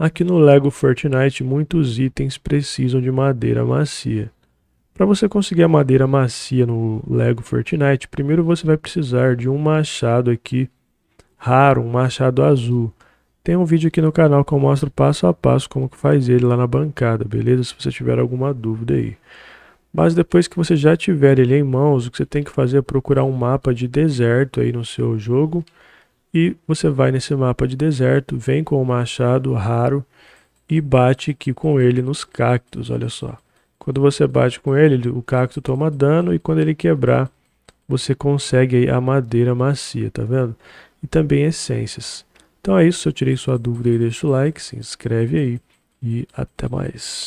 Aqui no Lego Fortnite, muitos itens precisam de madeira macia. Para você conseguir a madeira macia no Lego Fortnite, primeiro você vai precisar de um machado aqui raro, um machado azul. Tem um vídeo aqui no canal que eu mostro passo a passo como que faz ele lá na bancada, beleza? Se você tiver alguma dúvida aí. Mas depois que você já tiver ele em mãos, o que você tem que fazer é procurar um mapa de deserto aí no seu jogo e você vai nesse mapa de deserto, vem com o machado raro e bate aqui com ele nos cactos, olha só. Quando você bate com ele, o cacto toma dano e quando ele quebrar, você consegue a madeira macia, tá vendo? E também essências. Então é isso, se eu tirei sua dúvida aí, deixa o like, se inscreve aí e até mais.